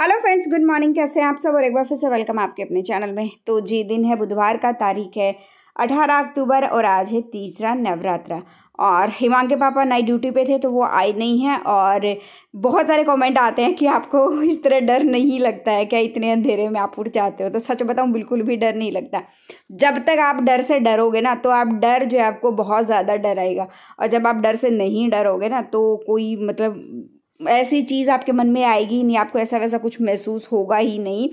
hello friends good morning कैसे हैं आप सब और एक बार फिर से वेलकम आपके अपने चैनल में तो जी दिन है बुधवार का तारीख है 18 अक्टूबर और आज है तीसरा नवरात्रा और हिमांग के पापा नाइट ड्यूटी पे थे तो वो आए नहीं हैं और बहुत सारे कमेंट आते हैं कि आपको इस तरह डर नहीं लगता है क्या इतने अंधेरे में आप उठ जाते हो तो सच बताऊँ बिल्कुल भी डर नहीं लगता जब तक आप डर से डरोगे ना तो आप डर जो है आपको बहुत ज़्यादा डर आएगा और जब आप डर से नहीं डरोगे ना तो कोई मतलब ऐसी चीज़ आपके मन में आएगी ही नहीं आपको ऐसा वैसा कुछ महसूस होगा ही नहीं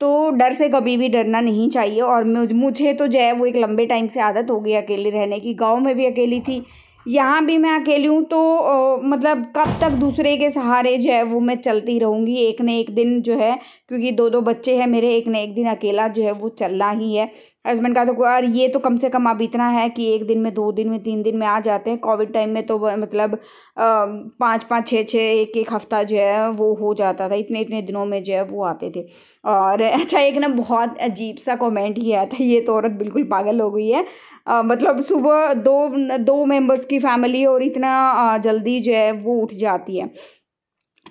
तो डर से कभी भी डरना नहीं चाहिए और मुझे तो जो है वो एक लंबे टाइम से आदत हो गई अकेले रहने की गांव में भी अकेली थी यहाँ भी मैं अकेली हूँ तो ओ, मतलब कब तक दूसरे के सहारे जो है वो मैं चलती रहूँगी एक न एक दिन जो है क्योंकि दो दो बच्चे हैं मेरे एक न एक दिन अकेला जो है वो चलना ही है हस्बैंड कहा था यार ये तो कम से कम अब इतना है कि एक दिन में दो दिन में तीन दिन में आ जाते हैं कोविड टाइम में तो मतलब पाँच पाँच छः छः एक एक हफ़्ता जो है वो हो जाता था इतने इतने दिनों में जो है वो आते थे और अच्छा एक ना बहुत अजीब सा कमेंट ही आया था ये तो औरत बिल्कुल पागल हो गई है आ, मतलब सुबह दो दो मेंबर्स की फैमिली और इतना जल्दी जो है वो उठ जाती है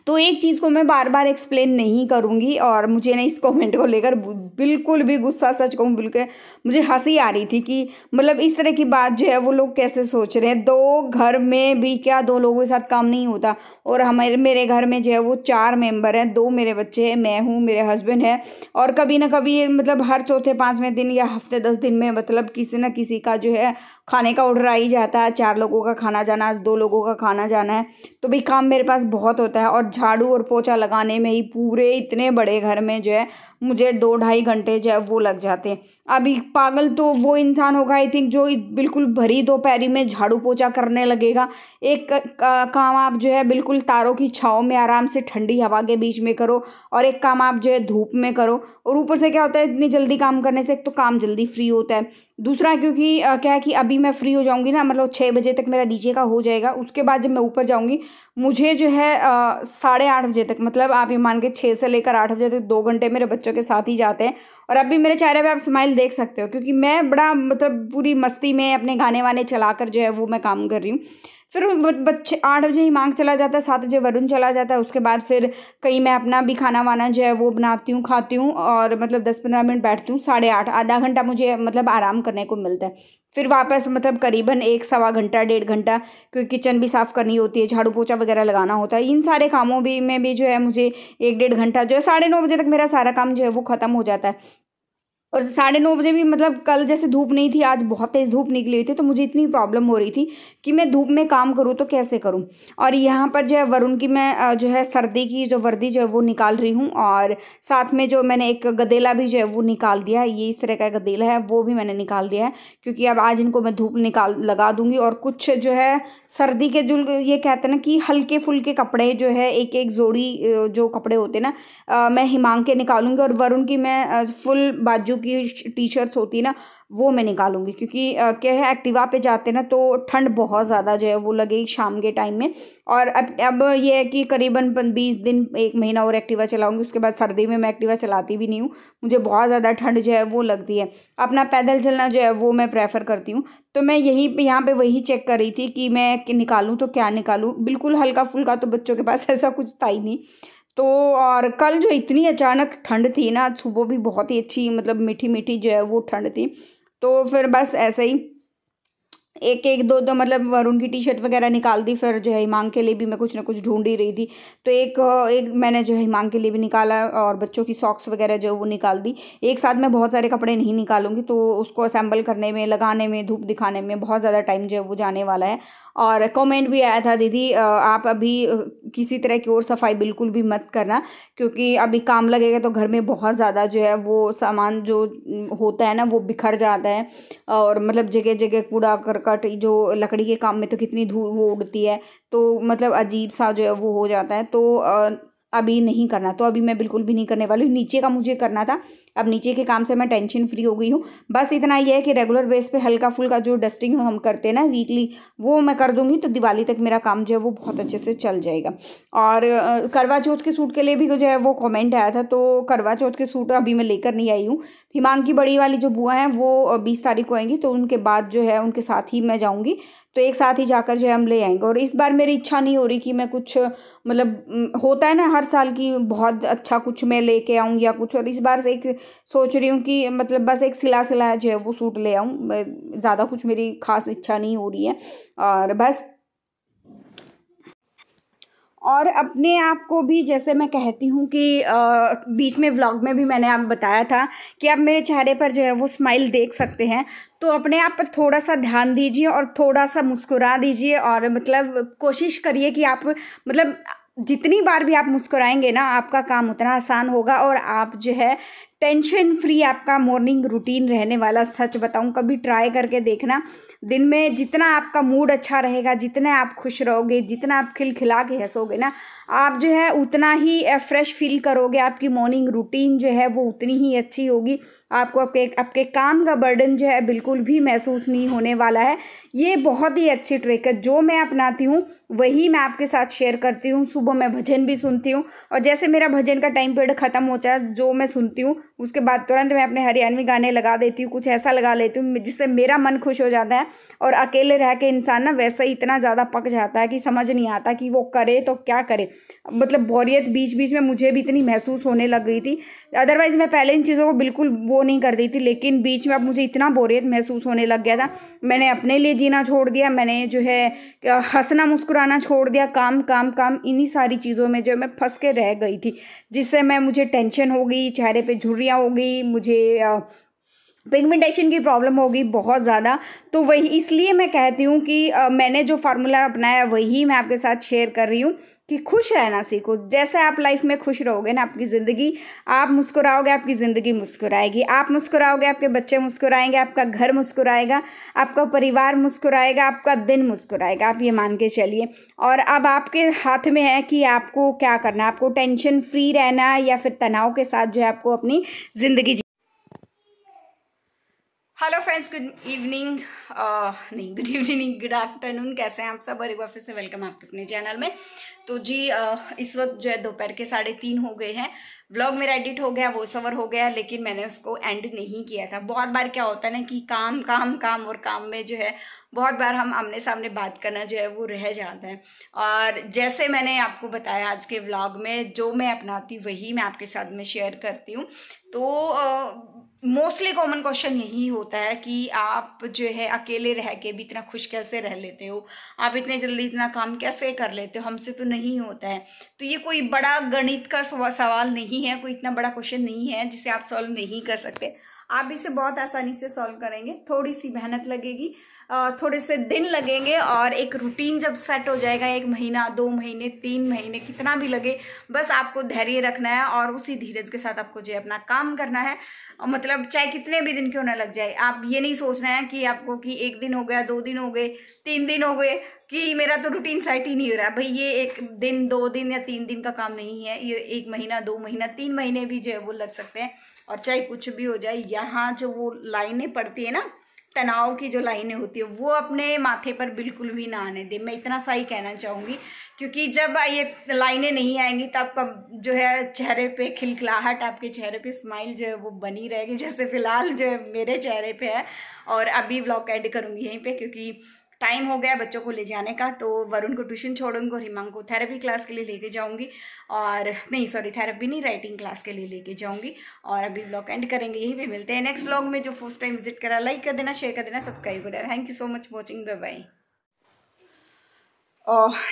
तो एक चीज़ को मैं बार बार एक्सप्लेन नहीं करूँगी और मुझे ना इस कमेंट को लेकर बिल्कुल भी गुस्सा सच कहूँ बिल्कुल मुझे हंसी आ रही थी कि मतलब इस तरह की बात जो है वो लोग कैसे सोच रहे हैं दो घर में भी क्या दो लोगों के साथ काम नहीं होता और हमारे मेरे घर में जो है वो चार मेंबर हैं दो मेरे बच्चे हैं मैं हूँ मेरे हस्बैंड है और कभी ना कभी मतलब हर चौथे पाँचवें दिन या हफ्ते दस दिन में मतलब किसी न किसी का जो है खाने का ऑर्डर आ ही जाता है चार लोगों का खाना जाना दो लोगों का खाना जाना है तो भाई काम मेरे पास बहुत होता है और झाड़ू और पोछा लगाने में ही पूरे इतने बड़े घर में जो है मुझे दो ढाई घंटे जो है वो लग जाते हैं अभी पागल तो वो इंसान होगा आई थिंक जो बिल्कुल भरी दोपहरी में झाड़ू पोछा करने लगेगा एक काम आप जो है बिल्कुल तारों की छाव में आराम से ठंडी हवा के बीच में करो और एक काम आप जो है धूप में करो और ऊपर से क्या होता है इतनी जल्दी काम करने से एक तो काम जल्दी फ्री होता है दूसरा क्योंकि क्या है कि अभी मैं फ्री हो जाऊँगी ना मतलब छः बजे तक मेरा डीजे का हो जाएगा उसके बाद जब मैं ऊपर जाऊँगी मुझे जो है साढ़े आठ बजे तक मतलब आप ये मान के छः से लेकर आठ बजे तक दो घंटे मेरे बच्चों के साथ ही जाते हैं और अब भी मेरे चेहरे पे आप स्माइल देख सकते हो क्योंकि मैं बड़ा मतलब पूरी मस्ती में अपने गाने वाने चला कर जो है वो मैं काम कर रही हूँ फिर बच्चे आठ बजे मांग चला जाता है सात बजे वरुण चला जाता है उसके बाद फिर कहीं मैं अपना भी खाना वाना जो है वो बनाती हूँ खाती हूँ और मतलब दस पंद्रह मिनट बैठती हूँ साढ़े आठ आधा घंटा मुझे मतलब आराम करने को मिलता है फिर वापस मतलब करीबन एक सवा घंटा डेढ़ घंटा क्योंकि किचन भी साफ़ करनी होती है झाड़ू पोछा वगैरह लगाना होता है इन सारे कामों भी में भी जो है मुझे एक डेढ़ घंटा जो है साढ़े नौ बजे तक मेरा सारा काम जो है वो ख़त्म हो जाता है और साढ़े नौ बजे भी मतलब कल जैसे धूप नहीं थी आज बहुत तेज़ धूप निकली हुई थी तो मुझे इतनी प्रॉब्लम हो रही थी कि मैं धूप में काम करूँ तो कैसे करूँ और यहाँ पर जो है वरुण की मैं जो है सर्दी की जो वर्दी जो है वो निकाल रही हूँ और साथ में जो मैंने एक गदेला भी जो है वो निकाल दिया है ये इस तरह का गदेला है वो भी मैंने निकाल दिया है क्योंकि अब आज इनको मैं धूप निकाल लगा दूँगी और कुछ जो है सर्दी के जो ये कहते हैं ना कि हल्के फुल्के कपड़े जो है एक एक जोड़ी जो कपड़े होते हैं ना मैं हिमांग के निकालूंगी और वरुण की मैं फुल बाजू की टी-शर्ट्स होती है ना वो मैं निकालूंगी क्योंकि आ, क्या है एक्टिवा पे जाते ना तो ठंड बहुत ज़्यादा जो है वो लगेगी शाम के टाइम में और अब अब ये है कि करीबन बीस दिन एक महीना और एक्टिवा चलाऊंगी उसके बाद सर्दी में मैं एक्टिवा चलाती भी नहीं हूँ मुझे बहुत ज़्यादा ठंड जो है वो लगती है अपना पैदल चलना जो है वो मैं प्रेफर करती हूँ तो मैं यही यहाँ पे वही चेक कर रही थी कि मैं निकालूँ तो क्या निकालूँ बिल्कुल हल्का फुल्का तो बच्चों के पास ऐसा कुछ था ही नहीं तो और कल जो इतनी अचानक ठंड थी ना आज सुबह भी बहुत ही अच्छी मतलब मीठी मीठी जो है वो ठंड थी तो फिर बस ऐसे ही एक एक दो दो मतलब वरुण की टी शर्ट वगैरह निकाल दी फिर जो है हिमांग के लिए भी मैं कुछ ना कुछ ढूंढ ही रही थी तो एक एक मैंने जो है हिमांग के लिए भी निकाला और बच्चों की सॉक्स वगैरह जो है वो निकाल दी एक साथ मैं बहुत सारे कपड़े नहीं निकालूंगी तो उसको असेंबल करने में लगाने में धूप दिखाने में बहुत ज़्यादा टाइम जो है वो जाने वाला है और कमेंट भी आया था दीदी आप अभी किसी तरह की और सफाई बिल्कुल भी मत करना क्योंकि अभी काम लगेगा तो घर में बहुत ज़्यादा जो है वो सामान जो होता है ना वो बिखर जाता है और मतलब जगह जगह कूड़ा करकट जो लकड़ी के काम में तो कितनी धूल वो उड़ती है तो मतलब अजीब सा जो है वो हो जाता है तो अभी नहीं करना तो अभी मैं बिल्कुल भी नहीं करने वाली नीचे का मुझे करना था अब नीचे के काम से मैं टेंशन फ्री हो गई हूँ बस इतना ही है कि रेगुलर बेस पे हल्का फुल्का जो डस्टिंग हम करते हैं ना वीकली वो मैं कर दूँगी तो दिवाली तक मेरा काम जो है वो बहुत अच्छे से चल जाएगा और करवा चौथ के सूट के लिए भी जो है वो कॉमेंट आया था तो करवा चौथ के सूट अभी मैं लेकर नहीं आई हूँ हिमांग की बड़ी वाली जो बुआ हैं वो बीस तारीख को आएंगी तो उनके बाद जो है उनके साथ ही मैं जाऊँगी तो एक साथ ही जाकर जो है हम ले आएंगे और इस बार मेरी इच्छा नहीं हो रही कि मैं कुछ मतलब होता है ना हर साल की बहुत अच्छा कुछ मैं लेके आऊँ या कुछ और इस बार एक सोच रही हूँ कि मतलब बस एक सिला सिला जो है वो सूट ले आऊँ ज़्यादा कुछ मेरी खास इच्छा नहीं हो रही है और बस और अपने आप को भी जैसे मैं कहती हूँ कि आ, बीच में व्लॉग में भी मैंने आप बताया था कि आप मेरे चेहरे पर जो है वो स्माइल देख सकते हैं तो अपने आप पर थोड़ा सा ध्यान दीजिए और थोड़ा सा मुस्कुरा दीजिए और मतलब कोशिश करिए कि आप मतलब जितनी बार भी आप मुस्कुराएंगे ना आपका काम उतना आसान होगा और आप जो है टेंशन फ्री आपका मॉर्निंग रूटीन रहने वाला सच बताऊं कभी ट्राई करके देखना दिन में जितना आपका मूड अच्छा रहेगा जितने आप खुश रहोगे जितना आप खिलखिला के हंसोगे ना आप जो है उतना ही फ्रेश फील करोगे आपकी मॉर्निंग रूटीन जो है वो उतनी ही अच्छी होगी आपको आपके आपके काम का बर्डन जो है बिल्कुल भी महसूस नहीं होने वाला है ये बहुत ही अच्छी ट्रिक है जो मैं अपनाती हूँ वही मैं आपके साथ शेयर करती हूँ सुबह मैं भजन भी सुनती हूँ और जैसे मेरा भजन का टाइम पीरियड ख़त्म हो जाए जो मैं सुनती हूँ उसके बाद तुरंत मैं अपने हरियाणवी गाने लगा देती हूँ कुछ ऐसा लगा लेती हूँ जिससे मेरा मन खुश हो जाता है और अकेले रह के इंसान ना वैसे ही इतना ज़्यादा पक जाता है कि समझ नहीं आता कि वो करे तो क्या करे मतलब बोरियत बीच बीच में मुझे भी इतनी महसूस होने लग गई थी अदरवाइज़ मैं पहले इन चीज़ों को बिल्कुल वो नहीं कर दी थी लेकिन बीच में अब मुझे इतना बोरियत महसूस होने लग गया था मैंने अपने लिए जीना छोड़ दिया मैंने जो है हंसना मुस्कुराना छोड़ दिया काम काम काम इन्हीं सारी चीज़ों में जो मैं फंस के रह गई थी जिससे मैं मुझे टेंशन हो गई चेहरे पर झुर्रिया एनीमिया होगी मुझे पिगमेंटेशन की प्रॉब्लम होगी बहुत ज़्यादा तो वही इसलिए मैं कहती हूँ कि मैंने जो फार्मूला अपनाया वही मैं आपके साथ शेयर कर रही हूँ कि खुश रहना सीखो जैसे आप लाइफ में खुश रहोगे ना आपकी ज़िंदगी आप मुस्कुराओगे आपकी ज़िंदगी मुस्कुराएगी आप मुस्कुराओगे आपके बच्चे मुस्कुराएंगे आपका घर मुस्कुराएगा आपका परिवार मुस्कुराएगा आपका दिन मुस्कुराएगा आप ये मान के चलिए और अब आपके हाथ में है कि आपको क्या करना है आपको टेंशन फ्री रहना है या फिर तनाव के साथ जो है आपको अपनी ज़िंदगी हेलो फ्रेंड्स गुड इवनिंग नहीं गुड इवनिंग गुड आफ्टरनून कैसे हैं आप सब और एक बार फिर से वेलकम आपके अपने चैनल में तो जी uh, इस वक्त जो है दोपहर के साढ़े तीन हो गए हैं ब्लॉग मेरा एडिट हो गया वो सवर हो गया लेकिन मैंने उसको एंड नहीं किया था बहुत बार क्या होता है ना कि काम काम काम और काम में जो है बहुत बार हम आमने सामने बात करना जो है वो रह जाता है और जैसे मैंने आपको बताया आज के व्लॉग में जो मैं अपनाती वही मैं आपके साथ में शेयर करती हूँ तो uh, मोस्टली कॉमन क्वेश्चन यही होता है कि आप जो है अकेले रह के भी इतना खुश कैसे रह लेते हो आप इतने जल्दी इतना काम कैसे कर लेते हो हमसे तो नहीं होता है तो ये कोई बड़ा गणित का सवाल नहीं है कोई इतना बड़ा क्वेश्चन नहीं है जिसे आप सॉल्व नहीं कर सकते आप इसे बहुत आसानी से सॉल्व करेंगे थोड़ी सी मेहनत लगेगी थोड़े से दिन लगेंगे और एक रूटीन जब सेट हो जाएगा एक महीना दो महीने तीन महीने कितना भी लगे बस आपको धैर्य रखना है और उसी धीरज के साथ आपको जो है अपना काम करना है मतलब चाहे कितने भी दिन क्यों ना लग जाए आप ये नहीं सोचना है कि आपको कि एक दिन हो गया दो दिन हो गए तीन दिन हो गए कि मेरा तो रूटीन सेट ही नहीं हो रहा भाई ये एक दिन दो दिन या तीन दिन का काम नहीं है ये एक महीना दो महीना तीन महीने भी जो है वो लग सकते हैं और चाहे कुछ भी हो जाए यहाँ जो वो लाइनें पड़ती है ना तनाव की जो लाइनें होती है वो अपने माथे पर बिल्कुल भी ना आने दें मैं इतना सा ही कहना चाहूँगी क्योंकि जब ये लाइनें नहीं आएंगी तो आपका जो है चेहरे पे खिलखिलाहट आपके चेहरे पे स्माइल जो है वो बनी रहेगी जैसे फ़िलहाल जो मेरे चेहरे पे है और अभी ब्लॉग एड करूँगी यहीं पे क्योंकि टाइम हो गया बच्चों को ले जाने का तो वरुण को ट्यूशन छोड़ूंगी और हिमांग को थेरेपी क्लास के लिए लेके जाऊंगी और नहीं सॉरी थेरेपी नहीं राइटिंग क्लास के लिए लेके जाऊंगी और अभी ब्लॉग एंड करेंगे यही भी मिलते हैं नेक्स्ट ब्लॉग में जो फर्स्ट टाइम विजिट करा लाइक कर देना शेयर कर देना सब्सक्राइब कर देना thank you so much watching bye bye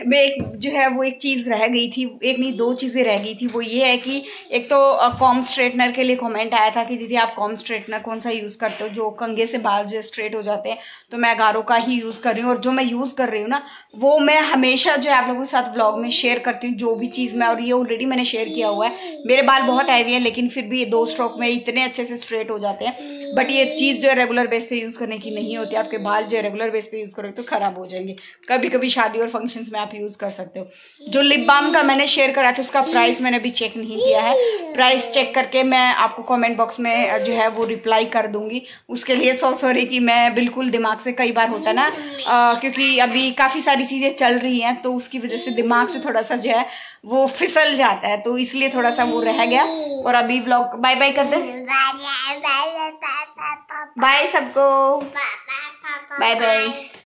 में एक जो है वो एक चीज़ रह गई थी एक नहीं दो चीज़ें रह गई थी वो ये है कि एक तो कॉम स्ट्रेटनर के लिए कमेंट आया था कि दीदी आप कॉम स्ट्रेटनर कौन सा यूज़ करते हो जो कंगे से बाल जो स्ट्रेट हो जाते हैं तो मैं गारों का ही यूज़ कर रही हूँ और जो मैं यूज़ कर रही हूँ ना वो मैं हमेशा जो है आप लोगों के साथ ब्लॉग में शेयर करती हूँ जो भी चीज़ मैं और ये ऑलरेडी मैंने शेयर किया हुआ है मेरे बाल बहुत हैवी है लेकिन फिर भी ये दो स्ट्रोक में इतने अच्छे से स्ट्रेट हो जाते हैं बट ये चीज़ जो है रेगुलर बेस पर यूज़ करने की नहीं होती आपके बाल जो है रेगुलर बेस पर यूज़ करोगे तो ख़राब हो जाएंगे कभी कभी शादी और फंक्शंस में आप यूज़ कर सकते हो जो लिप बाम का मैंने शेयर करा था उसका प्राइस मैंने अभी चेक नहीं किया है प्राइस चेक करके मैं आपको कमेंट बॉक्स में जो है वो रिप्लाई कर दूंगी उसके लिए सो सॉरी कि मैं बिल्कुल दिमाग से कई बार होता ना आ, क्योंकि अभी काफ़ी सारी चीज़ें चल रही हैं तो उसकी वजह से दिमाग से थोड़ा सा जो है वो फिसल जाता है तो इसलिए थोड़ा सा वो रह गया और अभी ब्लॉग बाय बाय कर दे बाय सबको बाय बाय